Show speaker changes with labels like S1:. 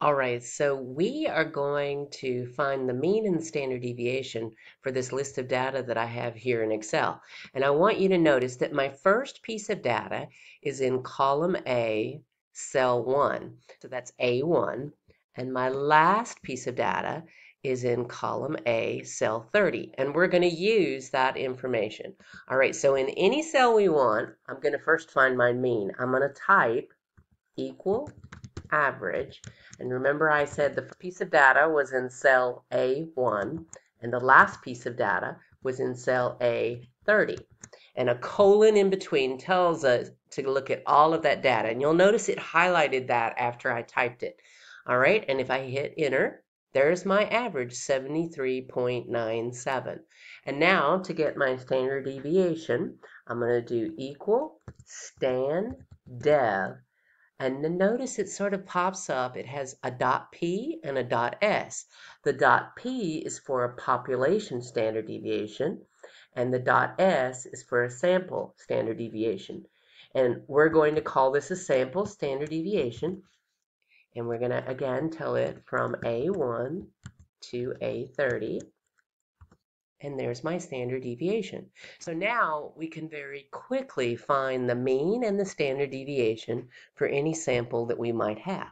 S1: All right, so we are going to find the mean and standard deviation for this list of data that I have here in Excel. And I want you to notice that my first piece of data is in column A, cell 1. So that's A1. And my last piece of data is in column A, cell 30. And we're going to use that information. All right, so in any cell we want, I'm going to first find my mean. I'm going to type equal average. And remember I said the piece of data was in cell A1 and the last piece of data was in cell A30. And a colon in between tells us to look at all of that data. And you'll notice it highlighted that after I typed it. All right, and if I hit enter, there's my average, 73.97. And now to get my standard deviation, I'm going to do equal stand dev and notice it sort of pops up. It has a dot P and a dot S. The dot P is for a population standard deviation, and the dot S is for a sample standard deviation. And we're going to call this a sample standard deviation. And we're going to, again, tell it from A1 to A30 and there's my standard deviation. So now we can very quickly find the mean and the standard deviation for any sample that we might have.